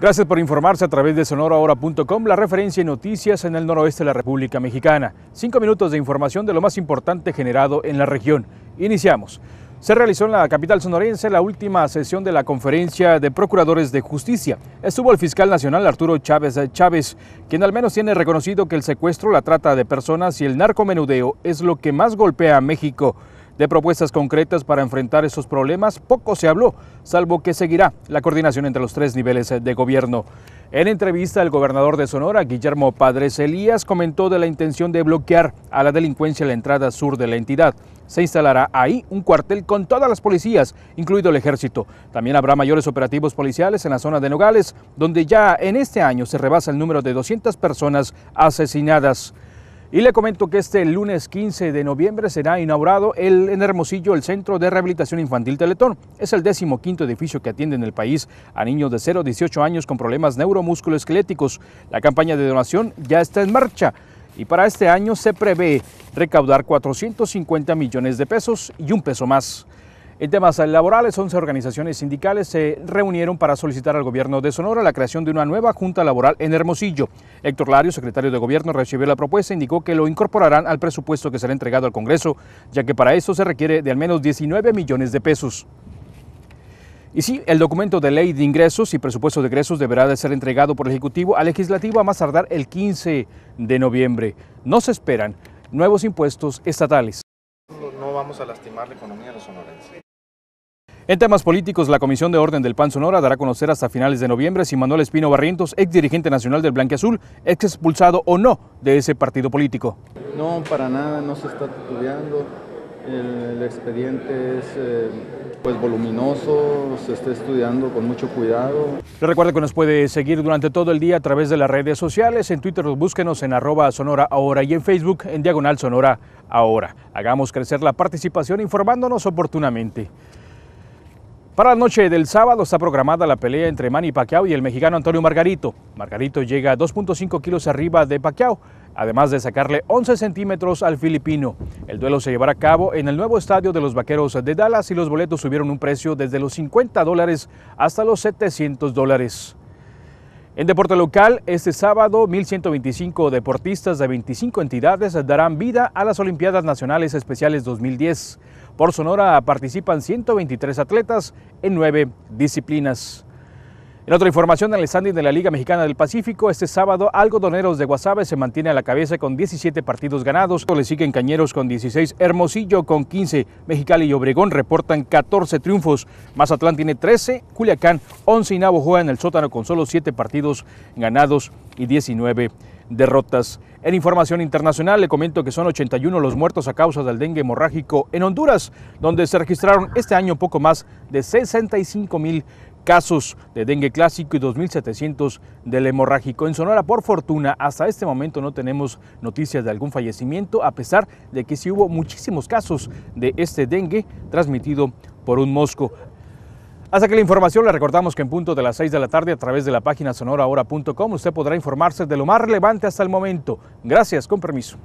Gracias por informarse a través de sonorahora.com, la referencia y noticias en el noroeste de la República Mexicana. Cinco minutos de información de lo más importante generado en la región. Iniciamos. Se realizó en la capital sonorense la última sesión de la Conferencia de Procuradores de Justicia. Estuvo el fiscal nacional Arturo Chávez eh, Chávez, quien al menos tiene reconocido que el secuestro, la trata de personas y el narcomenudeo es lo que más golpea a México. De propuestas concretas para enfrentar esos problemas poco se habló, salvo que seguirá la coordinación entre los tres niveles de gobierno. En entrevista, el gobernador de Sonora, Guillermo Padres Elías, comentó de la intención de bloquear a la delincuencia la entrada sur de la entidad. Se instalará ahí un cuartel con todas las policías, incluido el ejército. También habrá mayores operativos policiales en la zona de Nogales, donde ya en este año se rebasa el número de 200 personas asesinadas. Y le comento que este lunes 15 de noviembre será inaugurado el, en Hermosillo el Centro de Rehabilitación Infantil Teletón. Es el quinto edificio que atiende en el país a niños de 0 a 18 años con problemas neuromusculoesqueléticos. La campaña de donación ya está en marcha y para este año se prevé recaudar 450 millones de pesos y un peso más. En temas laborales, 11 organizaciones sindicales se reunieron para solicitar al gobierno de Sonora la creación de una nueva junta laboral en Hermosillo. Héctor Lario, secretario de gobierno, recibió la propuesta e indicó que lo incorporarán al presupuesto que será entregado al Congreso, ya que para eso se requiere de al menos 19 millones de pesos. Y sí, el documento de ley de ingresos y presupuesto de egresos deberá de ser entregado por el Ejecutivo a Legislativo a más tardar el 15 de noviembre. No se esperan nuevos impuestos estatales. No vamos a lastimar la economía de los en temas políticos, la Comisión de Orden del PAN Sonora dará a conocer hasta finales de noviembre si Manuel Espino Barrientos, ex dirigente nacional del Azul, es expulsado o no de ese partido político. No, para nada, no se está estudiando. El, expediente es eh, pues voluminoso, se está estudiando con mucho cuidado. Le recuerdo que nos puede seguir durante todo el día a través de las redes sociales. En Twitter búsquenos en arroba sonora ahora y en Facebook en diagonal sonora ahora. Hagamos crecer la participación informándonos oportunamente. Para la noche del sábado está programada la pelea entre Manny Pacquiao y el mexicano Antonio Margarito. Margarito llega 2.5 kilos arriba de Pacquiao, además de sacarle 11 centímetros al filipino. El duelo se llevará a cabo en el nuevo estadio de los Vaqueros de Dallas y los boletos subieron un precio desde los 50 dólares hasta los 700 dólares. En deporte local, este sábado, 1.125 deportistas de 25 entidades darán vida a las Olimpiadas Nacionales Especiales 2010. Por Sonora participan 123 atletas en nueve disciplinas. En otra información, en el standing de la Liga Mexicana del Pacífico, este sábado Algodoneros de Guasave se mantiene a la cabeza con 17 partidos ganados, le siguen Cañeros con 16, Hermosillo con 15, Mexicali y Obregón reportan 14 triunfos, Mazatlán tiene 13, Culiacán 11 y Navojoa en el sótano con solo 7 partidos ganados y 19 derrotas. En información internacional le comento que son 81 los muertos a causa del dengue hemorrágico en Honduras, donde se registraron este año poco más de 65.000 mil casos de dengue clásico y 2.700 del hemorrágico. En Sonora, por fortuna, hasta este momento no tenemos noticias de algún fallecimiento, a pesar de que sí hubo muchísimos casos de este dengue transmitido por un mosco. Hasta que la información le recordamos que en punto de las 6 de la tarde a través de la página sonorahora.com usted podrá informarse de lo más relevante hasta el momento. Gracias, con permiso.